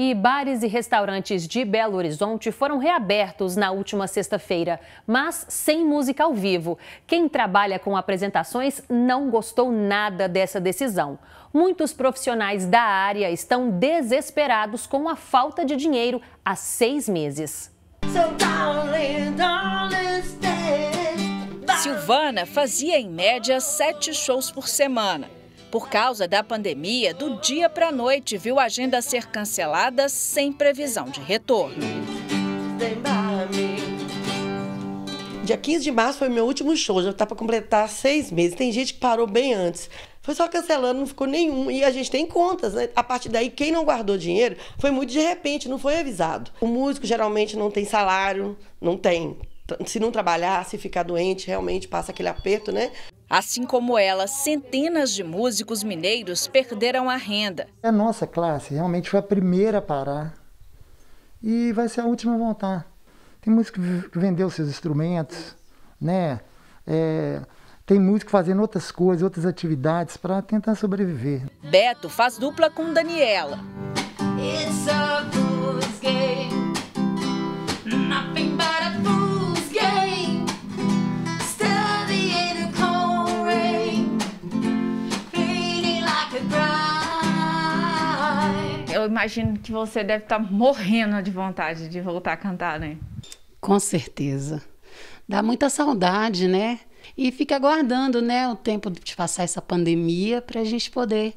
E bares e restaurantes de Belo Horizonte foram reabertos na última sexta-feira, mas sem música ao vivo. Quem trabalha com apresentações não gostou nada dessa decisão. Muitos profissionais da área estão desesperados com a falta de dinheiro há seis meses. So darling, darling, Silvana fazia em média sete shows por semana. Por causa da pandemia, do dia para a noite, viu a agenda ser cancelada sem previsão de retorno. Dia 15 de março foi meu último show, já está para completar seis meses. Tem gente que parou bem antes. Foi só cancelando, não ficou nenhum. E a gente tem contas, né? A partir daí, quem não guardou dinheiro foi muito de repente, não foi avisado. O músico geralmente não tem salário, não tem. Se não trabalhar, se ficar doente, realmente passa aquele aperto, né? Assim como ela, centenas de músicos mineiros perderam a renda. A nossa classe realmente foi a primeira a parar e vai ser a última a voltar. Tem músico que vendeu seus instrumentos, né? É, tem músico fazendo outras coisas, outras atividades para tentar sobreviver. Beto faz dupla com Daniela. It's eu imagino que você deve estar tá morrendo de vontade de voltar a cantar, né? Com certeza. Dá muita saudade, né? E fica aguardando, né, o tempo de passar essa pandemia para a gente poder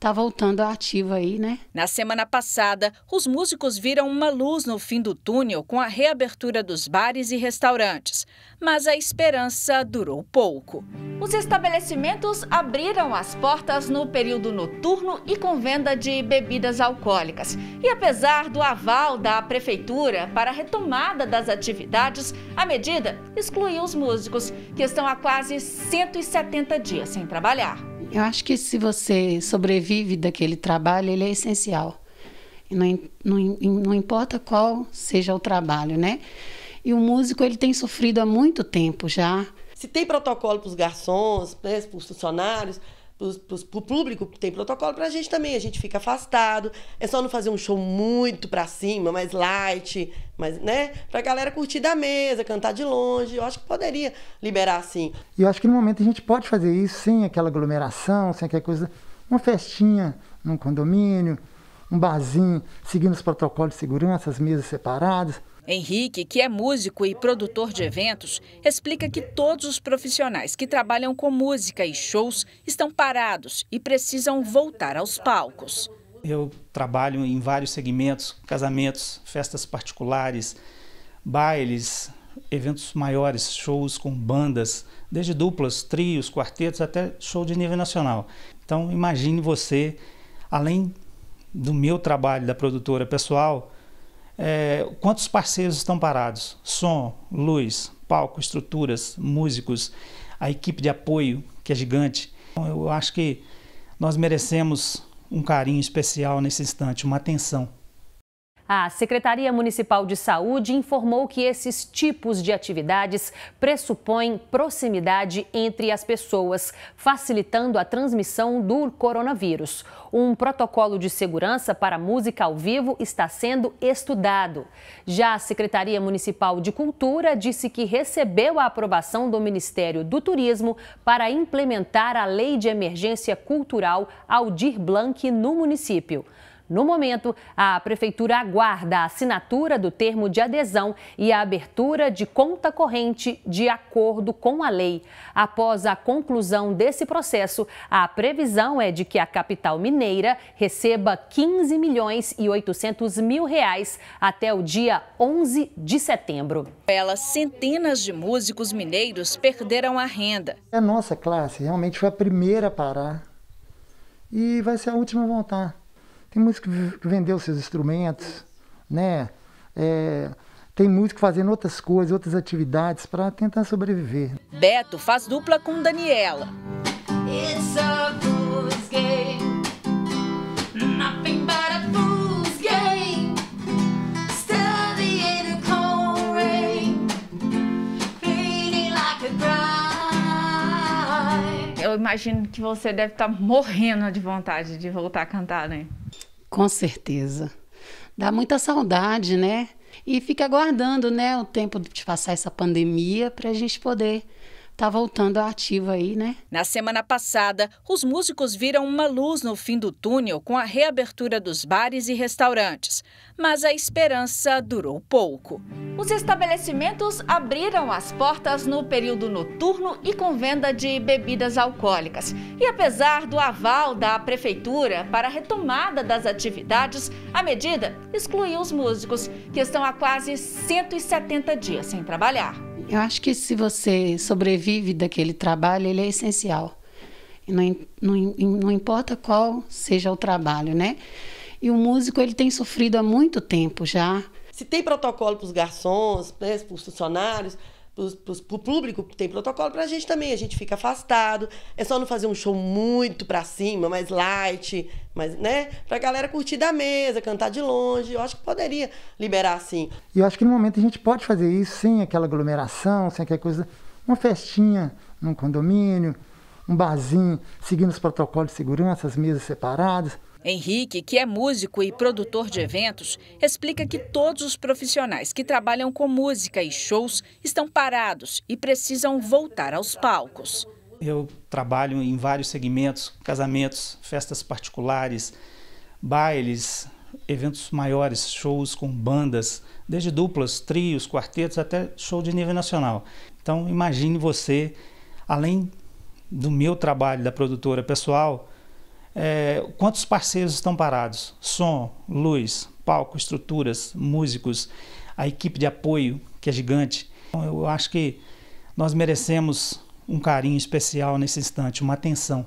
tá voltando ativa aí, né? Na semana passada, os músicos viram uma luz no fim do túnel com a reabertura dos bares e restaurantes, mas a esperança durou pouco. Os estabelecimentos abriram as portas no período noturno e com venda de bebidas alcoólicas. E apesar do aval da prefeitura para a retomada das atividades, a medida excluiu os músicos, que estão há quase 170 dias sem trabalhar. Eu acho que se você sobrevive daquele trabalho, ele é essencial. Não, não, não importa qual seja o trabalho, né? E o músico ele tem sofrido há muito tempo já. Se tem protocolo para os garçons, né, para os funcionários, para o público, tem protocolo, para a gente também, a gente fica afastado. É só não fazer um show muito para cima, mais light, mas, né? Pra galera curtir da mesa, cantar de longe. Eu acho que poderia liberar assim. E eu acho que no momento a gente pode fazer isso sem aquela aglomeração, sem aquela coisa. Uma festinha num condomínio, um barzinho, seguindo os protocolos de segurança, as mesas separadas. Henrique, que é músico e produtor de eventos, explica que todos os profissionais que trabalham com música e shows estão parados e precisam voltar aos palcos. Eu trabalho em vários segmentos, casamentos, festas particulares, bailes, eventos maiores, shows com bandas, desde duplas, trios, quartetos até show de nível nacional. Então imagine você, além do meu trabalho da produtora pessoal, é, quantos parceiros estão parados? Som, luz, palco, estruturas, músicos, a equipe de apoio, que é gigante. Então, eu acho que nós merecemos um carinho especial nesse instante, uma atenção. A Secretaria Municipal de Saúde informou que esses tipos de atividades pressupõem proximidade entre as pessoas, facilitando a transmissão do coronavírus. Um protocolo de segurança para música ao vivo está sendo estudado. Já a Secretaria Municipal de Cultura disse que recebeu a aprovação do Ministério do Turismo para implementar a Lei de Emergência Cultural Aldir Blanc no município. No momento, a Prefeitura aguarda a assinatura do termo de adesão e a abertura de conta corrente de acordo com a lei. Após a conclusão desse processo, a previsão é de que a capital mineira receba 15 milhões e 800 mil reais até o dia 11 de setembro. Elas, centenas de músicos mineiros perderam a renda. A nossa classe realmente foi a primeira a parar e vai ser a última a voltar. Tem músico que vendeu seus instrumentos, né? É, tem músico fazendo outras coisas, outras atividades para tentar sobreviver. Beto faz dupla com Daniela. It's a Eu imagino que você deve estar tá morrendo de vontade de voltar a cantar, né? Com certeza. Dá muita saudade, né? E fica aguardando, né, o tempo de passar essa pandemia para a gente poder tá voltando ativa aí, né? Na semana passada, os músicos viram uma luz no fim do túnel com a reabertura dos bares e restaurantes, mas a esperança durou pouco. Os estabelecimentos abriram as portas no período noturno e com venda de bebidas alcoólicas. E apesar do aval da prefeitura para a retomada das atividades, a medida excluiu os músicos, que estão há quase 170 dias sem trabalhar. Eu acho que se você sobrevive daquele trabalho, ele é essencial. Não, não, não importa qual seja o trabalho, né? E o músico, ele tem sofrido há muito tempo já. Se tem protocolo para os garçons, né, para os funcionários, para o público, tem protocolo para a gente também, a gente fica afastado. É só não fazer um show muito para cima, mais light, mas, né? Pra galera curtir da mesa, cantar de longe. Eu acho que poderia liberar assim. E eu acho que no momento a gente pode fazer isso sem aquela aglomeração, sem aquela coisa. Uma festinha num condomínio, um barzinho, seguindo os protocolos de segurança, as mesas separadas. Henrique, que é músico e produtor de eventos, explica que todos os profissionais que trabalham com música e shows estão parados e precisam voltar aos palcos. Eu trabalho em vários segmentos, casamentos, festas particulares, bailes, eventos maiores, shows com bandas, desde duplas, trios, quartetos até show de nível nacional. Então imagine você, além do meu trabalho da produtora pessoal, é, quantos parceiros estão parados? Som, luz, palco, estruturas, músicos, a equipe de apoio, que é gigante. Então, eu acho que nós merecemos um carinho especial nesse instante, uma atenção.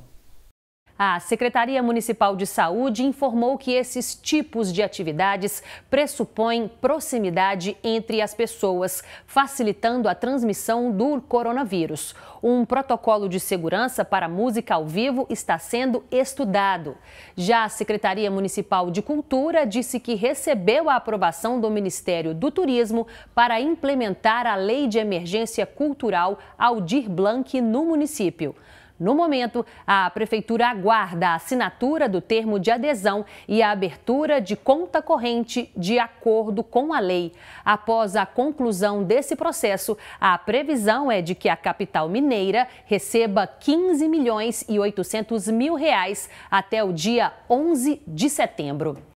A Secretaria Municipal de Saúde informou que esses tipos de atividades pressupõem proximidade entre as pessoas, facilitando a transmissão do coronavírus. Um protocolo de segurança para música ao vivo está sendo estudado. Já a Secretaria Municipal de Cultura disse que recebeu a aprovação do Ministério do Turismo para implementar a Lei de Emergência Cultural Aldir Blanc no município. No momento, a Prefeitura aguarda a assinatura do termo de adesão e a abertura de conta corrente de acordo com a lei. Após a conclusão desse processo, a previsão é de que a capital mineira receba 15 milhões e 800 mil reais até o dia 11 de setembro.